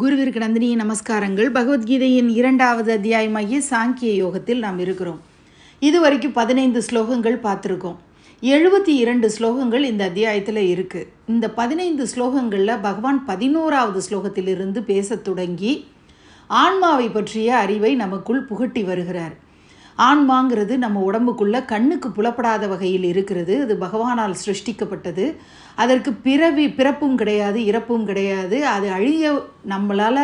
குருவிற்கு நமஸ்காரங்கள் பகவத்கீதையின் இரண்டாவது அத்தியாயமாகிய சாங்கிய யோகத்தில் நாம் இருக்கிறோம் இதுவரைக்கும் பதினைந்து ஸ்லோகங்கள் பார்த்துருக்கோம் எழுபத்தி இரண்டு ஸ்லோகங்கள் இந்த அத்தியாயத்தில் இருக்குது இந்த பதினைந்து ஸ்லோகங்களில் பகவான் பதினோராவது ஸ்லோகத்திலிருந்து பேசத் தொடங்கி ஆன்மாவை பற்றிய அறிவை நமக்குள் புகட்டி வருகிறார் ஆன்மாங்கிறது நம்ம உடம்புக்குள்ள கண்ணுக்கு புலப்படாத வகையில் இருக்கிறது அது பகவானால் சிருஷ்டிக்கப்பட்டது அதற்கு பிறவி பிறப்பும் கிடையாது இறப்பும் கிடையாது அது அழிய நம்மளால்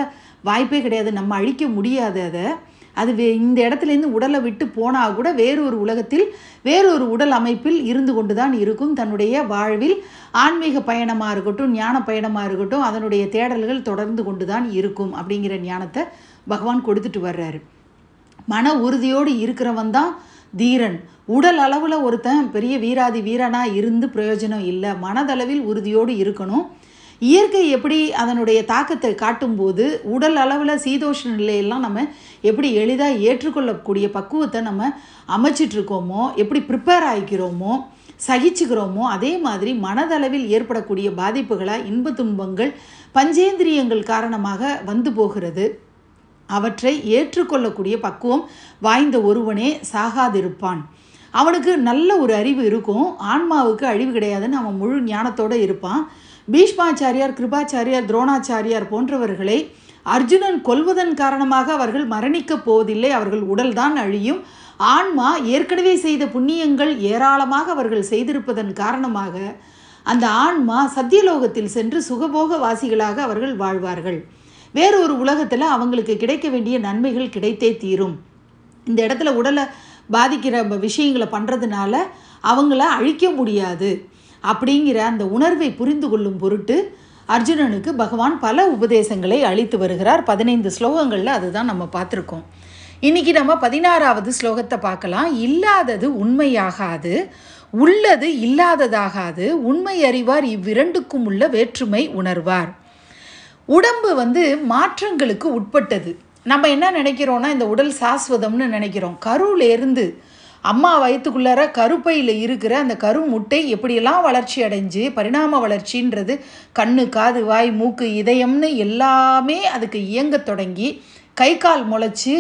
வாய்ப்பே கிடையாது நம்ம அழிக்க முடியாது அதை அது வே இந்த இடத்துலேருந்து உடலை விட்டு போனால் கூட வேறொரு உலகத்தில் வேறொரு உடல் அமைப்பில் இருந்து கொண்டு தான் இருக்கும் தன்னுடைய வாழ்வில் ஆன்மீக பயணமாக இருக்கட்டும் ஞான பயணமாக இருக்கட்டும் அதனுடைய தேடல்கள் தொடர்ந்து கொண்டு தான் இருக்கும் அப்படிங்கிற ஞானத்தை பகவான் கொடுத்துட்டு வர்றாரு மன உறுதியோடு இருக்கிறவன் தான் தீரன் உடல் அளவில் ஒருத்தன் பெரிய வீராதி வீரனாக இருந்து பிரயோஜனம் இல்லை மனதளவில் உறுதியோடு இருக்கணும் இயற்கை எப்படி அதனுடைய தாக்கத்தை காட்டும்போது உடல் அளவில் சீதோஷ நிலையெல்லாம் நம்ம எப்படி எளிதாக ஏற்றுக்கொள்ளக்கூடிய பக்குவத்தை நம்ம அமைச்சிட்ருக்கோமோ எப்படி ப்ரிப்பேர் ஆகிக்கிறோமோ சகிச்சுக்கிறோமோ அதே மாதிரி மனதளவில் ஏற்படக்கூடிய பாதிப்புகளாக இன்ப துன்பங்கள் பஞ்சேந்திரியங்கள் காரணமாக வந்து போகிறது அவற்றை ஏற்றுக்கொள்ளக்கூடிய பக்குவம் வாய்ந்த ஒருவனே சாகாதிருப்பான் அவனுக்கு நல்ல ஒரு அறிவு இருக்கும் ஆன்மாவுக்கு அழிவு கிடையாதுன்னு அவன் முழு ஞானத்தோடு இருப்பான் பீஷ்மாச்சாரியார் கிருபாச்சாரியார் துரோணாச்சாரியார் போன்றவர்களை அர்ஜுனன் கொல்வதன் காரணமாக அவர்கள் மரணிக்கப் போவதில்லை அவர்கள் உடல்தான் அழியும் ஆன்மா ஏற்கனவே செய்த புண்ணியங்கள் ஏராளமாக அவர்கள் செய்திருப்பதன் காரணமாக அந்த ஆன்மா சத்தியலோகத்தில் சென்று சுகபோக வாசிகளாக அவர்கள் வாழ்வார்கள் வேறொரு உலகத்தில் அவங்களுக்கு கிடைக்க வேண்டிய நன்மைகள் கிடைத்தே தீரும் இந்த இடத்துல உடலை பாதிக்கிற விஷயங்களை பண்ணுறதுனால அவங்கள அழிக்க முடியாது அப்படிங்கிற அந்த உணர்வை புரிந்து கொள்ளும் பொருட்டு அர்ஜுனனுக்கு பகவான் பல உபதேசங்களை அளித்து வருகிறார் பதினைந்து ஸ்லோகங்களில் அதுதான் நம்ம பார்த்துருக்கோம் இன்றைக்கி நம்ம பதினாறாவது ஸ்லோகத்தை பார்க்கலாம் இல்லாதது உண்மையாகாது உள்ளது இல்லாததாகாது உண்மை அறிவார் இவ்விரண்டுக்கும் உள்ள வேற்றுமை உணர்வார் உடம்பு வந்து மாற்றங்களுக்கு உட்பட்டது நம்ம என்ன நினைக்கிறோன்னா இந்த உடல் சாஸ்வதம்னு நினைக்கிறோம் கருவிலேருந்து இருந்து அம்மா வயிற்றுக்குள்ளார கருப்பையில் இருக்கிற அந்த கரு முட்டை எப்படியெல்லாம் வளர்ச்சி அடைஞ்சு பரிணாம வளர்ச்சின்றது கண்ணு காது வாய் மூக்கு இதயம்னு எல்லாமே அதுக்கு இயங்க தொடங்கி கை கால் முளைச்சி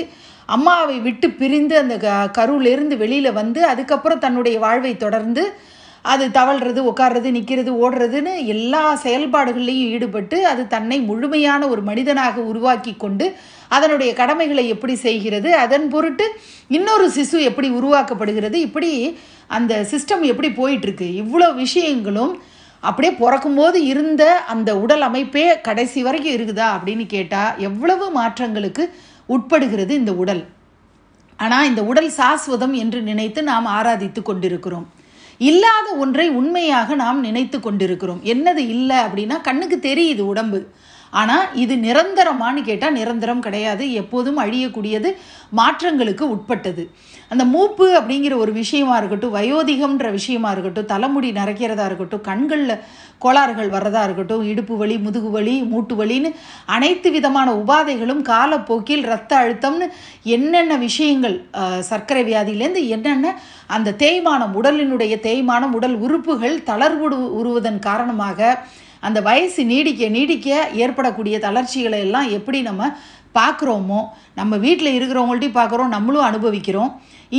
அம்மாவை விட்டு பிரிந்து அந்த க கருவிலேருந்து வெளியில் வந்து அதுக்கப்புறம் தன்னுடைய வாழ்வை தொடர்ந்து அது தவழ்றது உட்கார்றது நிற்கிறது ஓடுறதுன்னு எல்லா செயல்பாடுகள்லையும் ஈடுபட்டு அது தன்னை முழுமையான ஒரு மனிதனாக உருவாக்கி கொண்டு அதனுடைய கடமைகளை எப்படி செய்கிறது அதன் பொருட்டு இன்னொரு சிசு எப்படி உருவாக்கப்படுகிறது இப்படி அந்த சிஸ்டம் எப்படி போயிட்டுருக்கு இவ்வளோ விஷயங்களும் அப்படியே பிறக்கும்போது இருந்த அந்த உடல் அமைப்பே கடைசி வரைக்கும் இருக்குதா அப்படின்னு கேட்டால் எவ்வளவு மாற்றங்களுக்கு உட்படுகிறது இந்த உடல் ஆனால் இந்த உடல் சாஸ்வதம் என்று நினைத்து நாம் ஆராதித்து கொண்டிருக்கிறோம் இல்லாத ஒன்றை உண்மையாக நாம் நினைத்து கொண்டிருக்கிறோம் என்னது இல்லை அப்படின்னா கண்ணுக்கு தெரியுது உடம்பு ஆனால் இது நிரந்தரமானு கேட்டால் நிரந்தரம் கிடையாது எப்போதும் அழியக்கூடியது மாற்றங்களுக்கு உட்பட்டது அந்த மூப்பு அப்படிங்கிற ஒரு விஷயமா இருக்கட்டும் வயோதிகம்ன்ற விஷயமா இருக்கட்டும் தலைமுடி நரைக்கிறதா இருக்கட்டும் கண்களில் கோளாறுகள் வர்றதா இருக்கட்டும் இடுப்பு வலி முதுகு வலி மூட்டு வலின்னு அனைத்து விதமான உபாதைகளும் காலப்போக்கில் ரத்த அழுத்தம்னு என்னென்ன விஷயங்கள் சர்க்கரை வியாதியிலேருந்து என்னென்ன அந்த தேய்மானம் உடலினுடைய தேய்மானம் உடல் உறுப்புகள் தளர்வுடு உருவதன் காரணமாக அந்த வயசு நீடிக்க நீடிக்க ஏற்படக்கூடிய தளர்ச்சிகளை எல்லாம் எப்படி நம்ம பார்க்குறோமோ நம்ம வீட்டில் இருக்கிறவங்கள்ட்டையும் பார்க்குறோம் நம்மளும் அனுபவிக்கிறோம்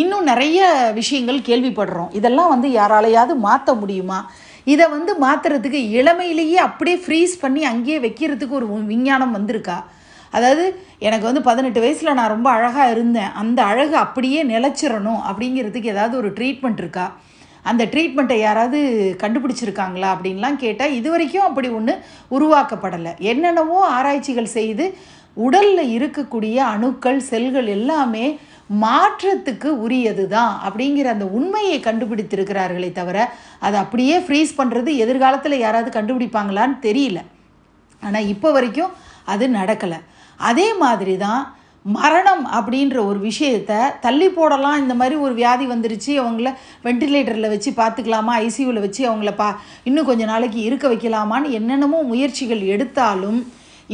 இன்னும் நிறைய விஷயங்கள் கேள்விப்படுறோம் இதெல்லாம் வந்து யாராலையாவது மாற்ற முடியுமா இதை வந்து மாற்றுறதுக்கு இளமையிலேயே அப்படியே ஃப்ரீஸ் பண்ணி அங்கேயே வைக்கிறதுக்கு ஒரு விஞ்ஞானம் வந்திருக்கா அதாவது எனக்கு வந்து பதினெட்டு வயசில் நான் ரொம்ப அழகாக இருந்தேன் அந்த அழகு அப்படியே நிலச்சிடணும் அப்படிங்கிறதுக்கு ஏதாவது ஒரு ட்ரீட்மெண்ட் இருக்கா அந்த ட்ரீட்மெண்ட்டை யாராவது கண்டுபிடிச்சிருக்காங்களா அப்படின்லாம் கேட்டால் இது வரைக்கும் அப்படி ஒன்று உருவாக்கப்படலை என்னென்னவோ ஆராய்ச்சிகள் செய்து உடலில் இருக்கக்கூடிய அணுக்கள் செல்கள் எல்லாமே மாற்றத்துக்கு உரியது தான் அப்படிங்கிற அந்த உண்மையை கண்டுபிடித்திருக்கிறார்களே தவிர அதை அப்படியே ஃப்ரீஸ் பண்ணுறது எதிர்காலத்தில் யாராவது கண்டுபிடிப்பாங்களான்னு தெரியல ஆனால் இப்போ வரைக்கும் அது நடக்கலை அதே மாதிரி தான் மரணம் அப்படின்ற ஒரு விஷயத்த தள்ளி போடலாம் இந்த மாதிரி ஒரு வியாதி வந்துருச்சு அவங்கள வெண்டிலேட்டரில் வச்சு பார்த்துக்கலாமா ஐசியூவில் வச்சு அவங்கள பா இன்னும் கொஞ்சம் நாளைக்கு இருக்க வைக்கலாமான்னு என்னென்னமோ முயற்சிகள் எடுத்தாலும்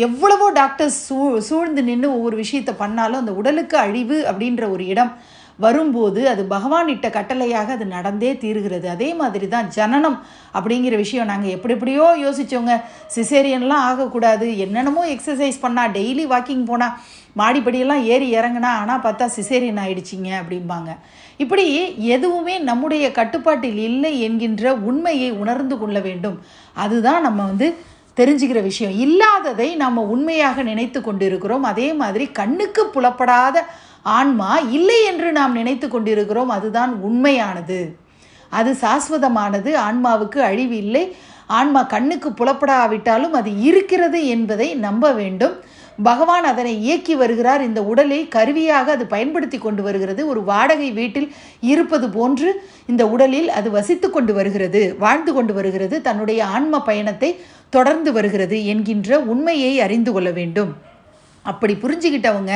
எவ்வளவோ டாக்டர்ஸ் சூ சூழ்ந்து நின்று ஒவ்வொரு விஷயத்தை பண்ணாலும் அந்த உடலுக்கு அழிவு அப்படின்ற ஒரு இடம் வரும்போது அது பகவானிட்ட கட்டளையாக அது நடந்தே தீருகிறது அதே மாதிரி தான் ஜனனம் அப்படிங்கிற விஷயம் நாங்கள் எப்படி எப்படியோ யோசித்தோங்க சிசேரியன்லாம் ஆகக்கூடாது என்னென்னமோ எக்ஸசைஸ் பண்ணால் டெய்லி வாக்கிங் போனால் மாடிப்படியெல்லாம் ஏறி இறங்கினா ஆனால் பார்த்தா சிசேரியன் ஆயிடுச்சிங்க அப்படிம்பாங்க இப்படி எதுவுமே நம்முடைய கட்டுப்பாட்டில் இல்லை என்கின்ற உண்மையை உணர்ந்து கொள்ள வேண்டும் அதுதான் நம்ம வந்து தெரிஞ்சுக்கிற விஷயம் இல்லாததை நாம் உண்மையாக நினைத்து கொண்டிருக்கிறோம் அதே மாதிரி கண்ணுக்கு புலப்படாத ஆன்மா இல்லை என்று நாம் நினைத்து கொண்டிருக்கிறோம் அதுதான் உண்மையானது அது சாஸ்வதமானது ஆன்மாவுக்கு அழிவு இல்லை ஆன்மா கண்ணுக்கு புலப்படாவிட்டாலும் அது இருக்கிறது என்பதை நம்ப வேண்டும் பகவான் அதனை இயக்கி வருகிறார் இந்த உடலை கருவியாக அது பயன்படுத்தி கொண்டு வருகிறது ஒரு வாடகை வீட்டில் இருப்பது போன்று இந்த உடலில் அது வசித்து கொண்டு வருகிறது வாழ்ந்து கொண்டு வருகிறது தன்னுடைய ஆன்ம பயணத்தை தொடர்ந்து வருகிறது என்கின்ற உண்மையை அறிந்து கொள்ள வேண்டும் அப்படி புரிஞ்சுக்கிட்டவங்க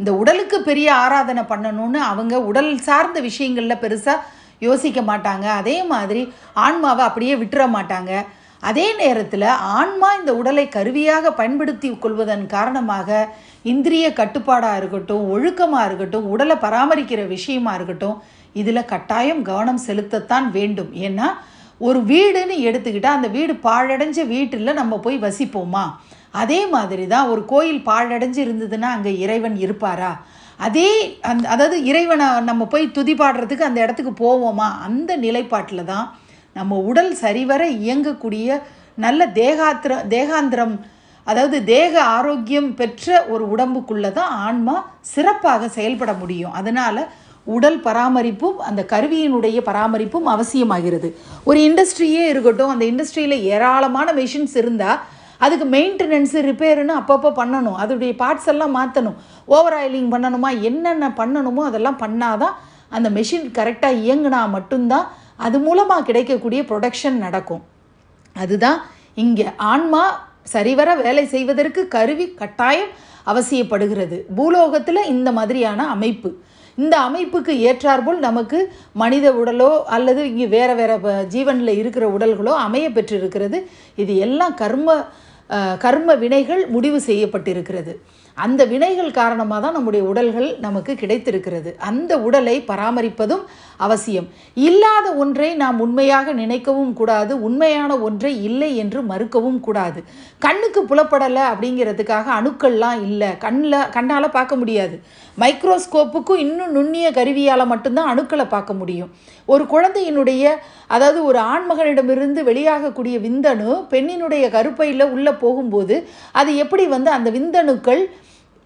இந்த உடலுக்கு பெரிய ஆராதனை பண்ணணும்னு அவங்க உடல் சார்ந்த விஷயங்களில் பெருசாக யோசிக்க மாட்டாங்க அதே மாதிரி ஆன்மாவை அப்படியே விட்டுற மாட்டாங்க அதே நேரத்தில் ஆன்மா இந்த உடலை கருவியாக பயன்படுத்தி கொள்வதன் காரணமாக இந்திரிய கட்டுப்பாடாக இருக்கட்டும் ஒழுக்கமாக இருக்கட்டும் உடலை பராமரிக்கிற விஷயமாக இருக்கட்டும் இதில் கட்டாயம் கவனம் செலுத்தத்தான் வேண்டும் ஏன்னா ஒரு வீடுன்னு எடுத்துக்கிட்டால் அந்த வீடு பாழடைஞ்ச வீட்டில் நம்ம போய் வசிப்போமா அதே மாதிரி தான் ஒரு கோயில் பாழடைஞ்சு இருந்ததுன்னா அங்கே இறைவன் இருப்பாரா அதே அந் அதாவது இறைவனை நம்ம போய் துதி பாடுறதுக்கு அந்த இடத்துக்கு போவோமா அந்த நிலைப்பாட்டில் தான் நம்ம உடல் சரிவர இயங்கக்கூடிய நல்ல தேகாத்திர தேகாந்திரம் அதாவது தேக ஆரோக்கியம் பெற்ற ஒரு உடம்புக்குள்ளே தான் ஆன்மா சிறப்பாக செயல்பட முடியும் அதனால் உடல் பராமரிப்பும் அந்த கருவியினுடைய பராமரிப்பும் அவசியமாகிறது ஒரு இண்டஸ்ட்ரியே இருக்கட்டும் அந்த இண்டஸ்ட்ரியில் ஏராளமான மிஷின்ஸ் இருந்தால் அதுக்கு மெயின்டெனன்ஸு ரிப்பேருன்னு அப்பப்போ பண்ணணும் அதோடைய பார்ட்ஸ் எல்லாம் மாற்றணும் ஓவர் ஆயிலிங் பண்ணணுமா என்னென்ன பண்ணணுமோ அதெல்லாம் பண்ணாதான் அந்த மெஷின் கரெக்டாக இயங்கினா மட்டும்தான் அது மூலமாக கிடைக்கக்கூடிய ப்ரொடக்ஷன் நடக்கும் அதுதான் இங்கே ஆன்மா சரிவர வேலை செய்வதற்கு கருவி கட்டாயம் அவசியப்படுகிறது பூலோகத்தில் இந்த மாதிரியான அமைப்பு இந்த அமைப்புக்கு ஏற்றார்போல் நமக்கு மனித உடலோ அல்லது இங்கே வேறு வேறு ஜீவனில் இருக்கிற உடல்களோ அமைய பெற்றிருக்கிறது இது எல்லாம் கர்ம கர்ம வினைகள் முடிவு செய்யப்பட்டிருக்கிறது அந்த வினைகள் காரணமாக தான் நம்முடைய உடல்கள் நமக்கு கிடைத்திருக்கிறது அந்த உடலை பராமரிப்பதும் அவசியம் இல்லாத ஒன்றை நாம் உண்மையாக நினைக்கவும் கூடாது உண்மையான ஒன்றை இல்லை என்று மறுக்கவும் கூடாது கண்ணுக்கு புலப்படலை அப்படிங்கிறதுக்காக அணுக்கள்லாம் இல்லை கண்ணில் கண்ணால் பார்க்க முடியாது மைக்ரோஸ்கோப்புக்கும் இன்னும் நுண்ணிய கருவியால் மட்டும்தான் அணுக்களை பார்க்க முடியும் ஒரு குழந்தையினுடைய அதாவது ஒரு ஆண்மகனிடமிருந்து வெளியாகக்கூடிய விந்தணு பெண்ணினுடைய கருப்பையில் உள்ளே போகும்போது அது எப்படி வந்து அந்த விந்தணுக்கள்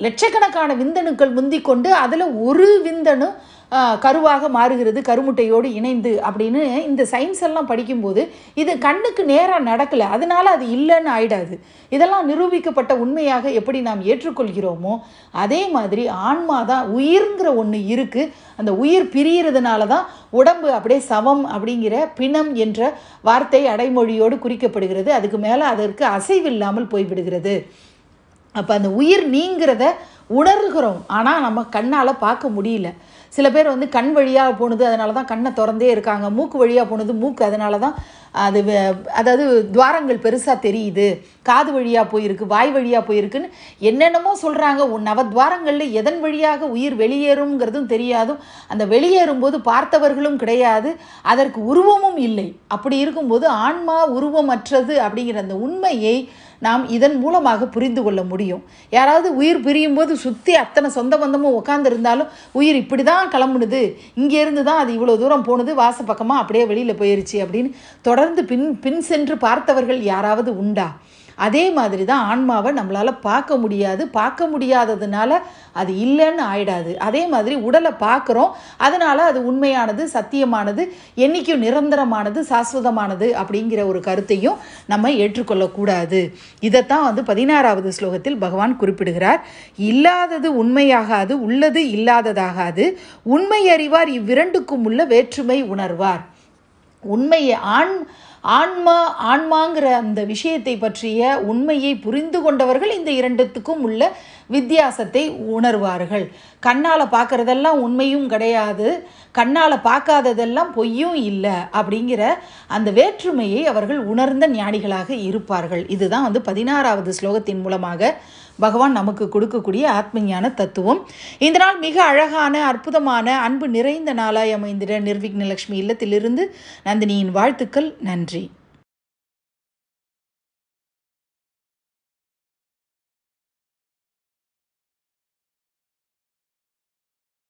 லட்சக்கணக்கான விந்தணுக்கள் முந்தி கொண்டு அதில் ஒரு விந்தணு கருவாக மாறுகிறது கருமுட்டையோடு இணைந்து அப்படின்னு இந்த சயின்ஸ் எல்லாம் படிக்கும்போது இது கண்ணுக்கு நேராக நடக்கலை அதனால் அது இல்லைன்னு ஆயிடாது இதெல்லாம் நிரூபிக்கப்பட்ட உண்மையாக எப்படி நாம் ஏற்றுக்கொள்கிறோமோ அதே மாதிரி ஆன்மா தான் உயிர்ங்கிற ஒன்று இருக்குது அந்த உயிர் பிரிகிறதுனால தான் உடம்பு அப்படியே சவம் அப்படிங்கிற பிணம் என்ற வார்த்தை அடைமொழியோடு குறிக்கப்படுகிறது அதுக்கு மேலே அதற்கு அசைவில்லாமல் போய்விடுகிறது அப்போ அந்த உயிர் நீங்கிறத உணர்கிறோம் ஆனால் நம்ம கண்ணால் பார்க்க முடியல சில பேர் வந்து கண் வழியாக போனது அதனால தான் கண்ணை திறந்தே இருக்காங்க மூக்கு வழியாக போனது மூக்கு அதனால தான் அது அதாவது துவாரங்கள் பெருசாக தெரியுது காது வழியாக போயிருக்கு வாய் வழியாக போயிருக்குன்னு என்னென்னமோ சொல்கிறாங்க நவ துவாரங்களில் எதன் வழியாக உயிர் வெளியேறுங்கிறதும் தெரியாதும் அந்த வெளியேறும்போது பார்த்தவர்களும் கிடையாது அதற்கு உருவமும் இல்லை அப்படி இருக்கும்போது ஆன்மா உருவமற்றது அப்படிங்கிற அந்த உண்மையை நாம் இதன் மூலமாக புரிந்து கொள்ள முடியும் யாராவது உயிர் பிரியும் போது சுற்றி அத்தனை சொந்த பந்தமும் உட்காந்துருந்தாலும் உயிர் இப்படி தான் கிளம்புனுது இங்கேருந்து தான் அது இவ்வளோ தூரம் போனது வாசப்பக்கமாக அப்படியே வெளியில் போயிருச்சு அப்படின்னு தொடர்ந்து பின் பின் சென்று பார்த்தவர்கள் யாராவது உண்டா அதே மாதிரி தான் ஆன்மாவை நம்மளால் பார்க்க முடியாது பார்க்க முடியாததுனால அது இல்லைன்னு ஆயிடாது அதே மாதிரி உடலை பார்க்குறோம் அதனால் அது உண்மையானது சத்தியமானது என்றைக்கும் நிரந்தரமானது சாஸ்வதமானது அப்படிங்கிற ஒரு கருத்தையும் நம்ம ஏற்றுக்கொள்ளக்கூடாது இதைத்தான் வந்து பதினாறாவது ஸ்லோகத்தில் பகவான் குறிப்பிடுகிறார் இல்லாதது உண்மையாகாது உள்ளது இல்லாததாகாது உண்மை அறிவார் இவ்விரண்டுக்கும் உள்ள வேற்றுமை உணர்வார் உண்மையை ஆண் ஆன்மா ஆன்மாங்கிற அந்த விஷயத்தை பற்றிய உண்மையை புரிந்து கொண்டவர்கள் இந்த இரண்டுத்துக்கும் உள்ள வித்தியாசத்தை உணர்வார்கள் கண்ணால் பார்க்குறதெல்லாம் உண்மையும் கிடையாது கண்ணால் பார்க்காததெல்லாம் பொய்யும் இல்லை அப்படிங்கிற அந்த வேற்றுமையை அவர்கள் உணர்ந்த ஞானிகளாக இருப்பார்கள் இதுதான் வந்து பதினாறாவது ஸ்லோகத்தின் மூலமாக பகவான் நமக்கு கொடுக்கக்கூடிய ஆத்மஞான தத்துவம் இந்த நாள் மிக அழகான அற்புதமான அன்பு நிறைந்த நாளாய் அமைந்திட நிர்விக்னலக்ஷ்மி இல்லத்திலிருந்து நந்தினியின் வாழ்த்துக்கள் நன்றி